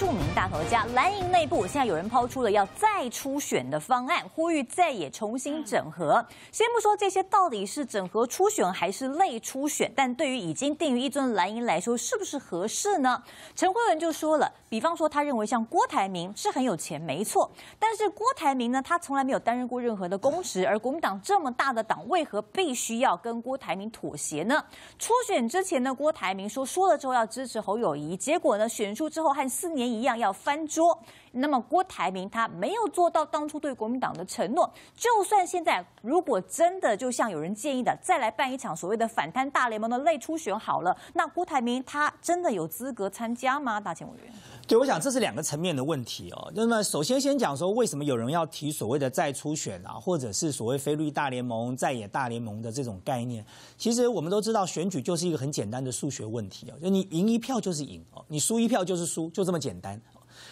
著名大头家蓝营内部，现在有人抛出了要再初选的方案，呼吁再也重新整合。先不说这些到底是整合初选还是类初选，但对于已经定于一尊蓝营来说，是不是合适呢？陈慧文就说了，比方说他认为像郭台铭是很有钱，没错，但是郭台铭呢，他从来没有担任过任何的公职，而国民党这么大的党，为何必须要跟郭台铭妥协呢？初选之前呢，郭台铭说说了之后要支持侯友谊，结果呢，选出之后和四年。一样要翻桌，那么郭台铭他没有做到当初对国民党的承诺。就算现在，如果真的就像有人建议的，再来办一场所谓的反贪大联盟的内初选好了，那郭台铭他真的有资格参加吗？大前委员，对，我想这是两个层面的问题哦。那么首先先讲说，为什么有人要提所谓的再初选啊，或者是所谓非绿大联盟、在野大联盟的这种概念？其实我们都知道，选举就是一个很简单的数学问题哦，就你赢一票就是赢哦，你输一票就是输，就这么简。单，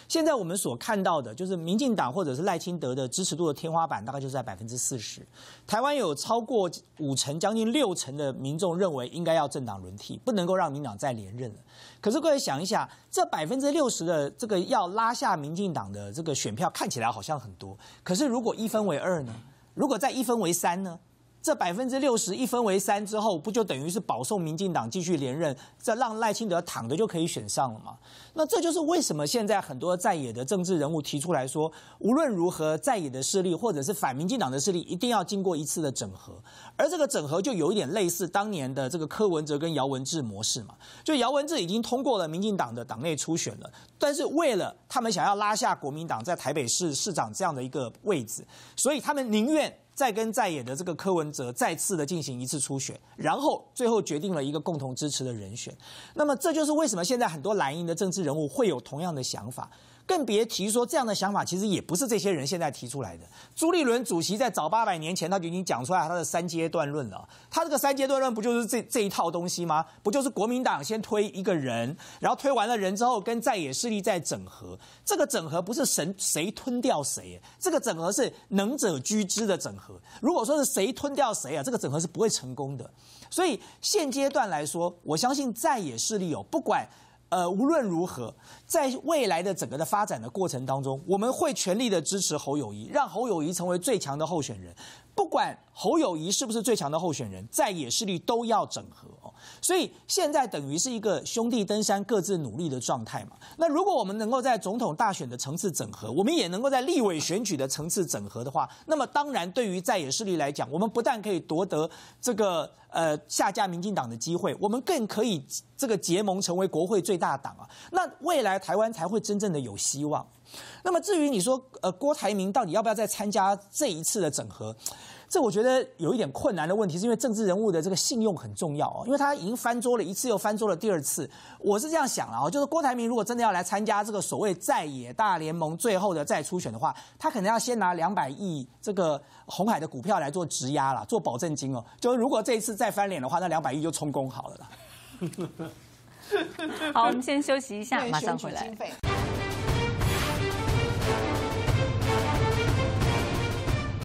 现在我们所看到的就是民进党或者是赖清德的支持度的天花板大概就是在百分之四十。台湾有超过五成、将近六成的民众认为应该要政党轮替，不能够让民党再连任了。可是各位想一想，这百分之六十的这个要拉下民进党的这个选票，看起来好像很多。可是如果一分为二呢？如果再一分为三呢？这百分之六十一分为三之后，不就等于是保送民进党继续连任，再让赖清德躺着就可以选上了吗？那这就是为什么现在很多在野的政治人物提出来说，无论如何在野的势力或者是反民进党的势力，一定要经过一次的整合，而这个整合就有一点类似当年的这个柯文哲跟姚文智模式嘛。就姚文智已经通过了民进党的党内初选了，但是为了他们想要拉下国民党在台北市市长这样的一个位置，所以他们宁愿。再跟在野的这个柯文哲再次的进行一次初选，然后最后决定了一个共同支持的人选。那么这就是为什么现在很多蓝营的政治人物会有同样的想法。更别提说这样的想法，其实也不是这些人现在提出来的。朱立伦主席在早八百年前他就已经讲出来他的三阶段论了。他这个三阶段论不就是这这一套东西吗？不就是国民党先推一个人，然后推完了人之后跟在野势力再整合？这个整合不是神谁吞掉谁，这个整合是能者居之的整合。如果说是谁吞掉谁啊，这个整合是不会成功的。所以现阶段来说，我相信在野势力有不管。呃，无论如何，在未来的整个的发展的过程当中，我们会全力的支持侯友谊，让侯友谊成为最强的候选人。不管侯友谊是不是最强的候选人，在野势力都要整合哦，所以现在等于是一个兄弟登山各自努力的状态嘛。那如果我们能够在总统大选的层次整合，我们也能够在立委选举的层次整合的话，那么当然对于在野势力来讲，我们不但可以夺得这个呃下架民进党的机会，我们更可以这个结盟成为国会最大党啊。那未来台湾才会真正的有希望。那么至于你说呃郭台铭到底要不要再参加这一次的整合？这我觉得有一点困难的问题，是因为政治人物的这个信用很重要哦，因为他已经翻桌了一次又翻桌了第二次。我是这样想了哦，就是郭台铭如果真的要来参加这个所谓在野大联盟最后的再初选的话，他可能要先拿两百亿这个红海的股票来做质押了，做保证金哦。就是如果这一次再翻脸的话，那两百亿就充公好了啦。好，我们先休息一下，马上回来。